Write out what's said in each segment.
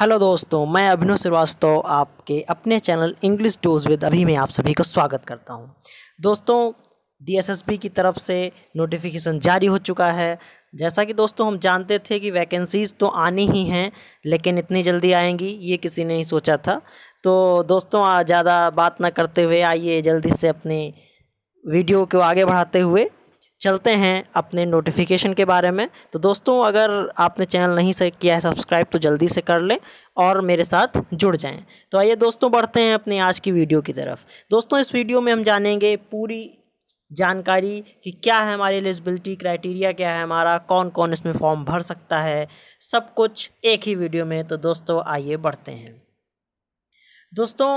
hello दोस्तों मैं अभिनव श्रीवास्तव आपके अपने चैनल इंग्लिश टूज विद अभी मैं आप सभी का स्वागत करता हूं दोस्तों डीएसएसबी की तरफ से नोटिफिकेशन जारी हो चुका है जैसा कि दोस्तों हम जानते थे कि वैकेंसीज़ तो आनी ही हैं लेकिन इतनी जल्दी आएंगी ये किसी ने ही सोचा था तो दोस्तों ज़्यादा बात ना करते हुए आइए जल्दी से अपनी वीडियो को आगे बढ़ाते हुए चलते हैं अपने नोटिफिकेशन के बारे में तो दोस्तों अगर आपने चैनल नहीं से किया है सब्सक्राइब तो जल्दी से कर लें और मेरे साथ जुड़ जाएं तो आइए दोस्तों बढ़ते हैं अपने आज की वीडियो की तरफ दोस्तों इस वीडियो में हम जानेंगे पूरी जानकारी कि क्या है हमारी एलिजिबिलिटी क्राइटेरिया क्या है हमारा कौन कौन इसमें फॉर्म भर सकता है सब कुछ एक ही वीडियो में तो दोस्तों आइए बढ़ते हैं दोस्तों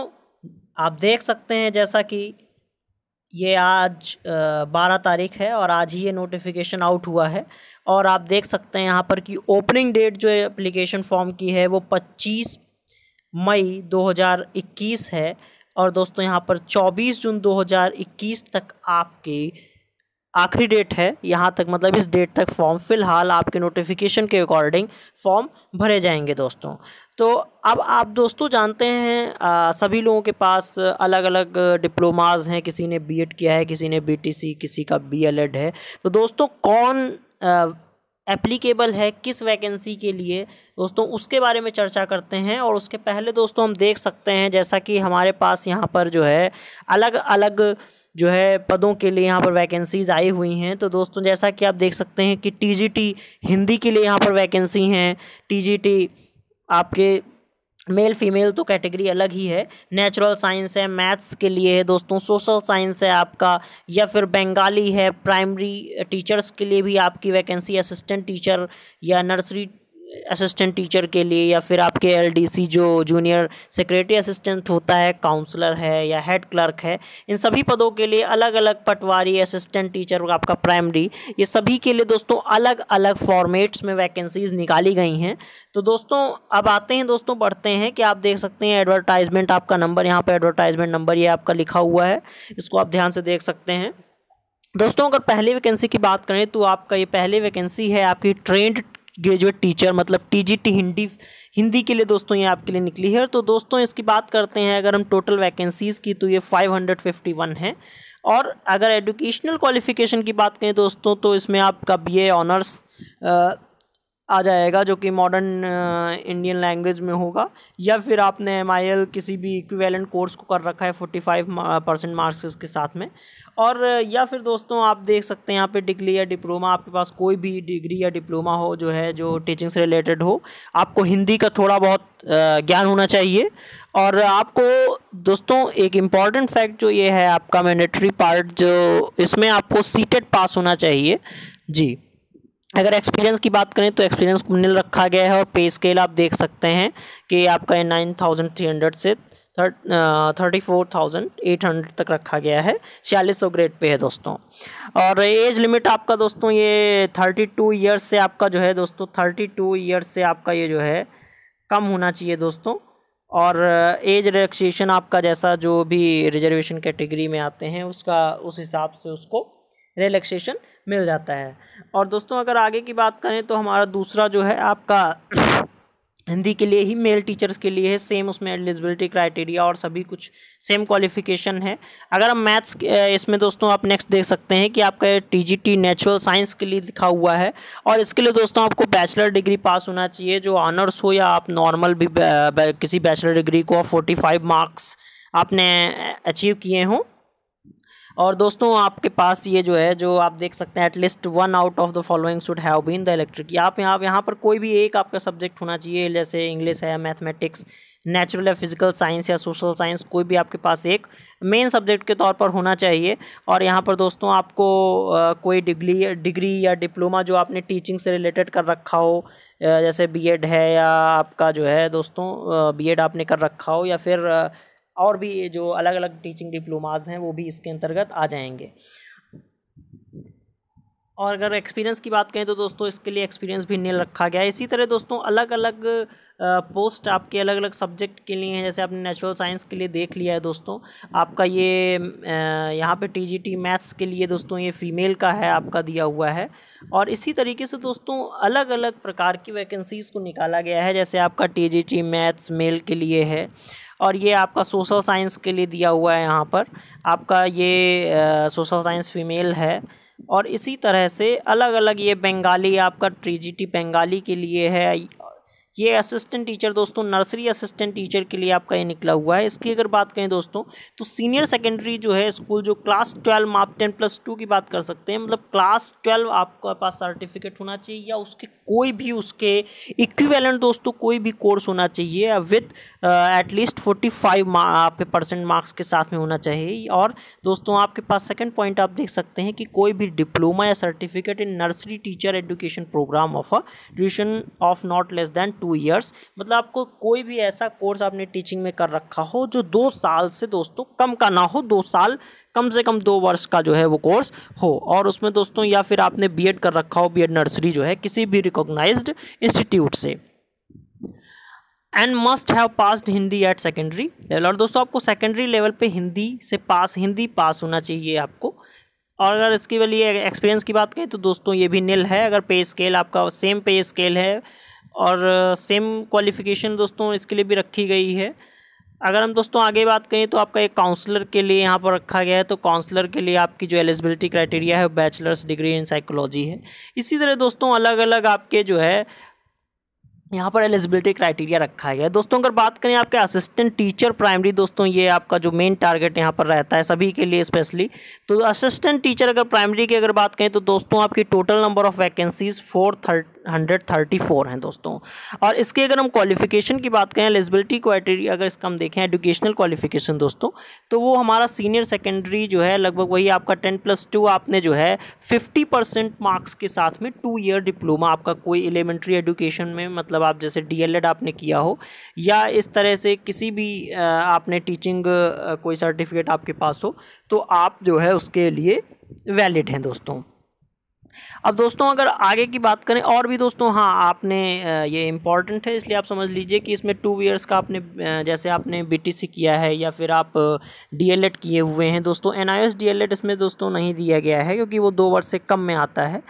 आप देख सकते हैं जैसा कि ये आज बारह तारीख है और आज ही ये नोटिफिकेशन आउट हुआ है और आप देख सकते हैं यहाँ पर कि ओपनिंग डेट जो एप्लीकेशन फॉर्म की है वो पच्चीस मई दो हज़ार इक्कीस है और दोस्तों यहाँ पर चौबीस जून दो हज़ार इक्कीस तक आपकी आखिरी डेट है यहाँ तक मतलब इस डेट तक फॉर्म फ़िलहाल आपके नोटिफिकेशन के अकॉर्डिंग फॉर्म भरे जाएंगे दोस्तों तो अब आप दोस्तों जानते हैं आ, सभी लोगों के पास अलग अलग डिप्लोमाज हैं किसी ने बीएड किया है किसी ने बीटीसी किसी का बीएलएड है तो दोस्तों कौन आ, एप्लीकेबल है किस वैकेंसी के लिए दोस्तों उसके बारे में चर्चा करते हैं और उसके पहले दोस्तों हम देख सकते हैं जैसा कि हमारे पास यहाँ पर जो है अलग अलग जो है पदों के लिए यहाँ पर वैकेंसीज़ आई हुई हैं तो दोस्तों जैसा कि आप देख सकते हैं कि टीजीटी हिंदी के लिए यहाँ पर वैकेंसी हैं टीजीटी आपके मेल फीमेल तो कैटेगरी अलग ही है नेचुरल साइंस है मैथ्स के लिए है दोस्तों सोशल साइंस है आपका या फिर बंगाली है प्राइमरी टीचर्स के लिए भी आपकी वैकेंसी असिस्टेंट टीचर या नर्सरी असिस्टेंट टीचर के लिए या फिर आपके एलडीसी जो जूनियर सेक्रेटरी असिस्टेंट होता है काउंसलर है या हेड क्लर्क है इन सभी पदों के लिए अलग अलग पटवारी असिस्टेंट टीचर आपका प्राइमरी ये सभी के लिए दोस्तों अलग अलग फॉर्मेट्स में वैकेंसीज़ निकाली गई हैं तो दोस्तों अब आते हैं दोस्तों बढ़ते हैं कि आप देख सकते हैं एडवर्टाइजमेंट आपका नंबर यहाँ पर एडवर्टाइजमेंट नंबर ये आपका लिखा हुआ है इसको आप ध्यान से देख सकते हैं दोस्तों अगर पहले वैकेंसी की बात करें तो आपका ये पहले वैकेंसी है आपकी ट्रेंड ग्रेजुएट टीचर मतलब टीजीटी हिंदी हिंदी के लिए दोस्तों ये आपके लिए निकली है तो दोस्तों इसकी बात करते हैं अगर हम टोटल वैकेंसीज़ की तो ये 551 है और अगर एजुकेशनल क्वालिफिकेशन की बात करें दोस्तों तो इसमें आपका बीए ऑनर्स आ जाएगा जो कि मॉडर्न इंडियन लैंग्वेज में होगा या फिर आपने एम किसी भी इक्विवेलेंट कोर्स को कर रखा है फोर्टी फाइव परसेंट मार्क्स के साथ में और या फिर दोस्तों आप देख सकते हैं यहाँ पे डिग्री या डिप्लोमा आपके पास कोई भी डिग्री या डिप्लोमा हो जो है जो टीचिंग से रिलेटेड हो आपको हिंदी का थोड़ा बहुत ज्ञान होना चाहिए और आपको दोस्तों एक इम्पॉर्टेंट फैक्ट जो ये है आपका मैंडेटरी पार्ट जो इसमें आपको सीटेड पास e होना चाहिए जी अगर एक्सपीरियंस की बात करें तो एक्सपीरियंस मिल रखा गया है और पे स्केल आप देख सकते हैं कि आपका नाइन थाउजेंड थ्री हंड्रेड से thirty four thousand eight hundred तक रखा गया है छियालीस सौ ग्रेड पे है दोस्तों और एज लिमिट आपका दोस्तों ये थर्टी टू ईयर्स से आपका जो है दोस्तों थर्टी टू ईयर्स से आपका ये जो है कम होना चाहिए दोस्तों और एज रिलैक्सेशन आपका जैसा जो भी रिजर्वेशन कैटेगरी में आते हैं उसका उस हिसाब से उसको रिलैक्सेशन मिल जाता है और दोस्तों अगर आगे की बात करें तो हमारा दूसरा जो है आपका हिंदी के लिए ही मेल टीचर्स के लिए है सेम उसमें एलिजिबिलिटी क्राइटेरिया और सभी कुछ सेम क्वालिफिकेशन है अगर हम मैथ्स इसमें दोस्तों आप नेक्स्ट देख सकते हैं कि आपका टीजीटी नेचुरल साइंस के लिए लिखा हुआ है और इसके लिए दोस्तों आपको बैचलर डिग्री पास होना चाहिए जो ऑनर्स हो या आप नॉर्मल भी किसी बैचलर डिग्री को फोर्टी फाइव मार्क्स आपने अचीव किए हों और दोस्तों आपके पास ये जो है जो आप देख सकते हैं at least one out of the following should have been the elective आप यहाँ यहाँ पर कोई भी एक आपका सब्जेक्ट होना चाहिए जैसे इंग्लिश है मैथमेटिक्स नेचुरल या फिजिकल साइंस या सोशल साइंस कोई भी आपके पास एक मेन सब्जेक्ट के तौर पर होना चाहिए और यहाँ पर दोस्तों आपको आ, कोई डिग्री डिग्री या डिप्लोमा जो आपने टीचिंग से रिलेटेड कर रखा हो जैसे बीएड है या आपका जो है दोस्तों बीएड आपने कर रखा हो या फिर और भी ये जो अलग अलग टीचिंग डिप्लोमाज हैं वो भी इसके अंतर्गत आ जाएंगे और अगर एक्सपीरियंस की बात करें तो दोस्तों इसके लिए एक्सपीरियंस भी नील रखा गया है इसी तरह दोस्तों अलग अलग पोस्ट आपके अलग अलग सब्जेक्ट के लिए हैं जैसे आपने नेचुरल साइंस के लिए देख लिया है दोस्तों आपका ये यहाँ पे टीजीटी मैथ्स के लिए दोस्तों ये फीमेल का है आपका दिया हुआ है और इसी तरीके से दोस्तों अलग अलग प्रकार की वैकेंसीज़ को निकाला गया है जैसे आपका टी मैथ्स मेल के लिए है और ये आपका सोशल साइंस के लिए दिया हुआ है यहाँ पर आपका ये सोशल साइंस फीमेल है और इसी तरह से अलग अलग ये बंगाली आपका ट्रीजीटी बंगाली के लिए है ये असिस्टेंट टीचर दोस्तों नर्सरी असिस्टेंट टीचर के लिए आपका ये निकला हुआ है इसकी अगर बात करें दोस्तों तो सीनियर सेकेंडरी जो है स्कूल जो क्लास ट्वेल्व आप टेन प्लस टू की बात कर सकते हैं मतलब क्लास ट्वेल्व आपके पास सर्टिफिकेट होना चाहिए या उसके कोई भी उसके इक्विवेलेंट दोस्तों कोई भी कोर्स होना चाहिए विथ एटलीस्ट फोर्टी फाइव आपके परसेंट मार्क्स के साथ में होना चाहिए और दोस्तों आपके पास सेकेंड पॉइंट आप देख सकते हैं कि कोई भी डिप्लोमा या certificate in nursery teacher education programme of a duration of not less than two years मतलब आपको कोई भी ऐसा कोर्स आपने टीचिंग में कर रखा हो जो दो साल से दोस्तों कम का ना हो दो साल कम से कम दो वर्ष का जो है वो कोर्स हो और उसमें दोस्तों या फिर आपने बी कर रखा हो बी नर्सरी जो है किसी भी रिकोगनाइज इंस्टीट्यूट से and must have passed Hindi at secondary level और दोस्तों आपको सेकेंडरी लेवल पे हिंदी से पास हिंदी पास होना चाहिए आपको और अगर इसके लिए एक्सपीरियंस की बात करें तो दोस्तों ये भी नील है अगर पे स्केल आपका सेम पे स्केल है और सेम क्वालिफ़िकेशन दोस्तों इसके लिए भी रखी गई है अगर हम दोस्तों आगे बात करें तो आपका एक काउंसलर के लिए यहाँ पर रखा गया है तो काउंसलर के लिए आपकी जो एलिजिबिलिटी क्राइटेरिया है बैचलर्स डिग्री इन साइकोलॉजी है इसी तरह दोस्तों अलग अलग आपके जो है यहाँ पर एलिजिबिलिटी क्राइटेरिया रखा गया है दोस्तों अगर बात करें आपके असिस्टेंट टीचर प्राइमरी दोस्तों ये आपका जो मेन टारगेट यहाँ पर रहता है सभी के लिए स्पेशली तो असिस्टेंट टीचर अगर प्राइमरी की अगर बात करें तो दोस्तों आपकी total number of vacancies four thirty hundred thirty four हैं दोस्तों और इसके अगर हम क्वालिफिकेशन की बात करें एलिजिबिलिटी क्राइटेरिया अगर इसका हम देखें एजुकेशनल क्वालिफिकेशन दोस्तों तो वो हमारा सीनियर सेकेंडरी जो है लगभग वही आपका टेन प्लस टू आपने जो है फिफ्टी परसेंट मार्क्स के साथ में टू ईयर डिप्लोमा आपका कोई एलिमेंट्री एजुकेशन में मतलब आप जैसे डी आपने किया हो या इस तरह से किसी भी आपने टीचिंग कोई सर्टिफिकेट आपके पास हो तो आप जो है उसके लिए वैलिड हैं दोस्तों अब दोस्तों अगर आगे की बात करें और भी दोस्तों हाँ आपने ये इम्पॉर्टेंट है इसलिए आप समझ लीजिए कि इसमें टू ईयर्स का आपने जैसे आपने बीटीसी किया है या फिर आप डीएलएड किए हुए हैं दोस्तों एनआईएस डीएलएड इसमें दोस्तों नहीं दिया गया है क्योंकि वो दो वर्ष से कम में आता है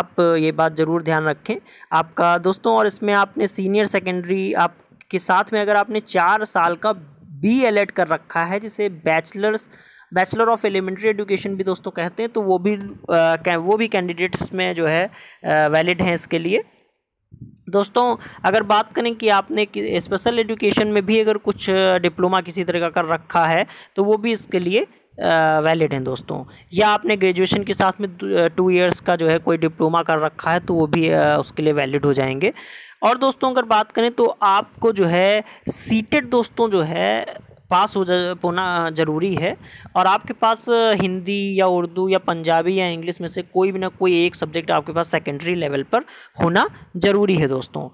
आप ये बात ज़रूर ध्यान रखें आपका दोस्तों और इसमें आपने सीनियर सेकेंडरी आप के साथ में अगर आपने चार साल का बी एल एड कर रखा है जिसे bachelors bachelor of elementary education भी दोस्तों कहते हैं तो वो भी आ, वो भी कैंडिडेट्स में जो है वैलिड हैं इसके लिए दोस्तों अगर बात करें कि आपने स्पेशल एजुकेशन में भी अगर कुछ डिप्लोमा किसी तरह का कर रखा है तो वो भी इसके लिए वैलिड हैं दोस्तों या आपने ग्रेजुएशन के साथ में टू इयर्स का जो है कोई डिप्लोमा कर रखा है तो वो भी उसके लिए वैलिड हो जाएंगे और दोस्तों अगर बात करें तो आपको जो है सीटेड दोस्तों जो है पास हो होना ज़रूरी है और आपके पास हिंदी या उर्दू या पंजाबी या इंग्लिश में से कोई भी ना कोई एक सब्जेक्ट आपके पास सेकेंडरी लेवल पर होना ज़रूरी है दोस्तों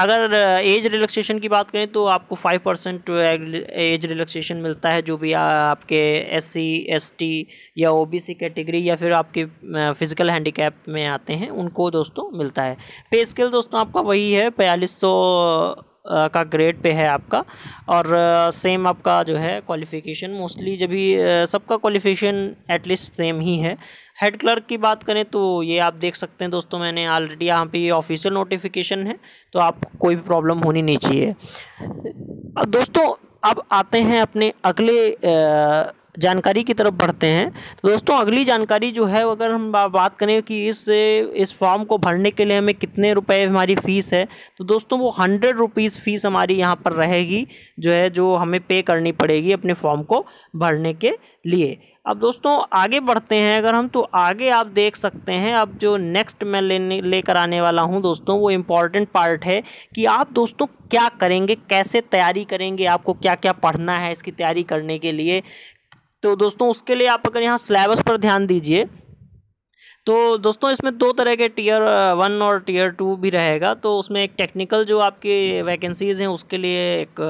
अगर एज रिलैक्सेशन की बात करें तो आपको फाइव परसेंट एज रिलैक्सेशन मिलता है जो भी आपके एस सी एस टी या ओ बी सी कैटेगरी या फिर आपके फिज़िकल हैंडीकैप में आते हैं उनको दोस्तों मिलता है पे स्केल दोस्तों आपका वही है बयालीस सौ का ग्रेड पे है आपका और सेम आपका जो है क्वालिफ़िकेशन मोस्टली जब भी सबका क्वालिफिकेशन एटलीस्ट सेम ही है हेड क्लर्क की बात करें तो ये आप देख सकते हैं दोस्तों मैंने ऑलरेडी यहाँ पे ये ऑफिशियल नोटिफिकेशन है तो आप कोई भी प्रॉब्लम होनी नहीं चाहिए अब दोस्तों अब आते हैं अपने अगले आ, जानकारी की तरफ बढ़ते हैं तो दोस्तों अगली जानकारी जो है अगर हम बात करें कि इस इस फॉर्म को भरने के लिए हमें कितने रुपए हमारी फ़ीस है तो दोस्तों वो हंड्रेड रुपीज़ फ़ीस हमारी यहाँ पर रहेगी जो है जो हमें पे करनी पड़ेगी अपने फॉर्म को भरने के लिए अब दोस्तों आगे बढ़ते हैं अगर हम तो आगे आप देख सकते हैं अब जो नेक्स्ट मैं लेने लेकर आने वाला हूं दोस्तों वो इम्पॉर्टेंट पार्ट है कि आप दोस्तों क्या करेंगे कैसे तैयारी करेंगे आपको क्या क्या पढ़ना है इसकी तैयारी करने के लिए तो दोस्तों उसके लिए आप अगर यहाँ सिलेबस पर ध्यान दीजिए तो दोस्तों इसमें दो तरह के टीयर वन uh, और टीयर टू भी रहेगा तो उसमें एक टेक्निकल जो आपकी वैकेंसीज़ हैं उसके लिए एक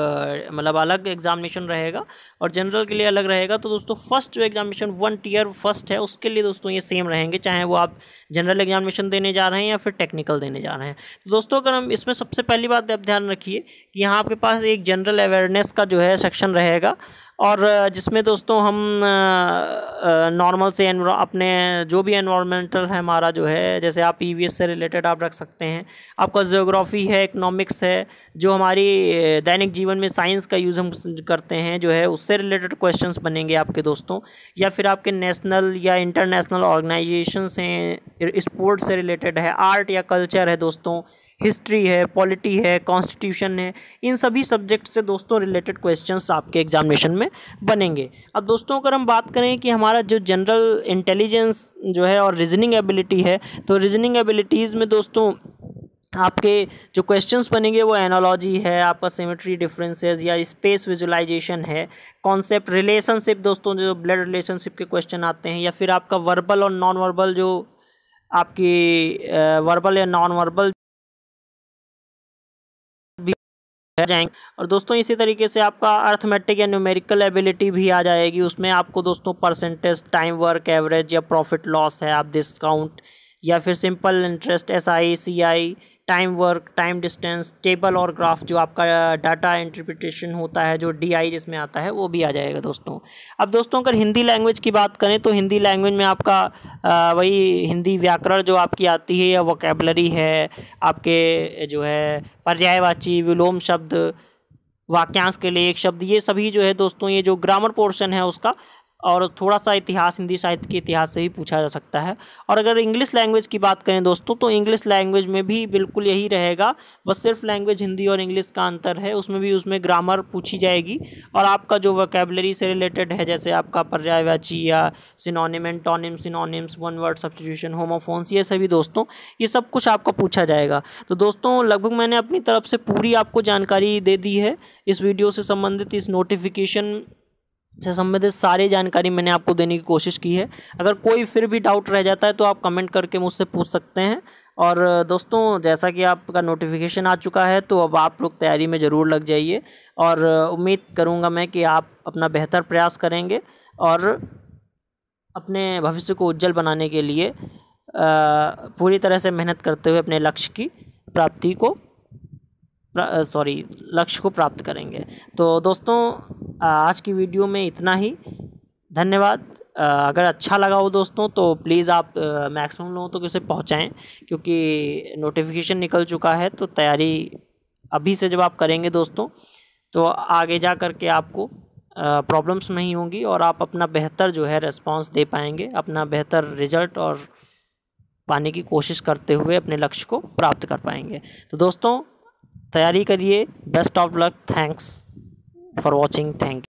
uh, मतलब अलग एग्जामिनेशन रहेगा और जनरल के लिए अलग रहेगा तो दोस्तों फर्स्ट जो एग्जामिनेशन वन टीयर फर्स्ट है उसके लिए दोस्तों ये सेम रहेंगे चाहे वो आप जनरल एग्जामिनेशन देने जा रहे हैं या फिर टेक्निकल देने जा रहे हैं तो दोस्तों अगर हम इसमें सबसे पहली बात आप ध्यान रखिए कि यहाँ आपके पास एक जनरल अवेयरनेस का जो है सेक्शन रहेगा और जिसमें दोस्तों हम नॉर्मल से अपने जो भी एनवायरमेंटल है हमारा जो है जैसे आप ई से रिलेटेड आप रख सकते हैं आपका जियोग्राफी है इकनॉमिक्स है जो हमारी दैनिक जीवन में साइंस का यूज़ हम करते हैं जो है उससे रिलेटेड क्वेश्चंस बनेंगे आपके दोस्तों या फिर आपके नेशनल या इंटरनेशनल ऑर्गेनाइजेशन हैं स्पोर्ट्स से रिलेटेड है आर्ट या कल्चर है दोस्तों हिस्ट्री है पॉलिटी है कॉन्स्टिट्यूशन है इन सभी सब्जेक्ट से दोस्तों रिलेटेड क्वेश्चंस आपके एग्जामिनेशन में बनेंगे अब दोस्तों अगर हम बात करें कि हमारा जो जनरल इंटेलिजेंस जो है और रीजनिंग एबिलिटी है तो रीजनिंग एबिलिटीज़ में दोस्तों आपके जो क्वेश्चंस बनेंगे वो एनोलॉजी है आपका सिमेट्री डिफरेंसेस या स्पेस विजुलाइजेशन है कॉन्सेप्ट रिलेशनशिप दोस्तों जो ब्लड रिलेशनशिप के क्वेश्चन आते हैं या फिर आपका वर्बल और नॉन वर्बल जो आपकी वर्बल या नॉन वर्बल जाएंगे और दोस्तों इसी तरीके से आपका अर्थमेटिक या न्यूमेरिकल एबिलिटी भी आ जाएगी उसमें आपको दोस्तों परसेंटेज टाइम वर्क एवरेज या प्रॉफिट लॉस है आप डिस्काउंट या फिर simple interest S I C I time work time distance table और ग्राफ जो आपका डाटा इंटरप्रिटेशन होता है जो डी आई जिसमें आता है वो भी आ जाएगा दोस्तों अब दोस्तों अगर हिंदी लैंग्वेज की बात करें तो हिंदी लैंग्वेज में आपका आ, वही हिंदी व्याकरण जो आपकी आती है या वोकेबलरी है आपके जो है पर्यायवाची विलोम शब्द वाक्यांश के लिए एक शब्द ये सभी जो है दोस्तों ये जो ग्रामर पोर्शन है उसका और थोड़ा सा इतिहास हिंदी साहित्य के इतिहास से भी पूछा जा सकता है और अगर इंग्लिश लैंग्वेज की बात करें दोस्तों तो इंग्लिश लैंग्वेज में भी बिल्कुल यही रहेगा बस सिर्फ लैंग्वेज हिंदी और इंग्लिश का अंतर है उसमें भी उसमें ग्रामर पूछी जाएगी और आपका जो वकेबलरी से रिलेटेड है जैसे आपका पर्यायवाची या synonym antonym synonyms one word substitution homophones ये सभी दोस्तों ये सब कुछ आपका पूछा जाएगा तो दोस्तों लगभग मैंने अपनी तरफ से पूरी आपको जानकारी दे दी है इस वीडियो से संबंधित इस नोटिफिकेशन से संबंधित सारी जानकारी मैंने आपको देने की कोशिश की है अगर कोई फिर भी डाउट रह जाता है तो आप कमेंट करके मुझसे पूछ सकते हैं और दोस्तों जैसा कि आपका नोटिफिकेशन आ चुका है तो अब आप लोग तैयारी में ज़रूर लग जाइए और उम्मीद करूँगा मैं कि आप अपना बेहतर प्रयास करेंगे और अपने भविष्य को उज्जवल बनाने के लिए पूरी तरह से मेहनत करते हुए अपने लक्ष्य की प्राप्ति को सॉरी लक्ष्य को प्राप्त करेंगे तो दोस्तों आज की वीडियो में इतना ही धन्यवाद अगर अच्छा लगा हो दोस्तों तो प्लीज़ आप मैक्सिमम लोगों तक तो इसे पहुंचाएं क्योंकि नोटिफिकेशन निकल चुका है तो तैयारी अभी से जब आप करेंगे दोस्तों तो आगे जा कर के आपको प्रॉब्लम्स नहीं होंगी और आप अपना बेहतर जो है रेस्पॉन्स दे पाएंगे अपना बेहतर रिजल्ट और पाने की कोशिश करते हुए अपने लक्ष्य को प्राप्त कर पाएंगे तो दोस्तों तैयारी करिए best of luck thanks for watching thank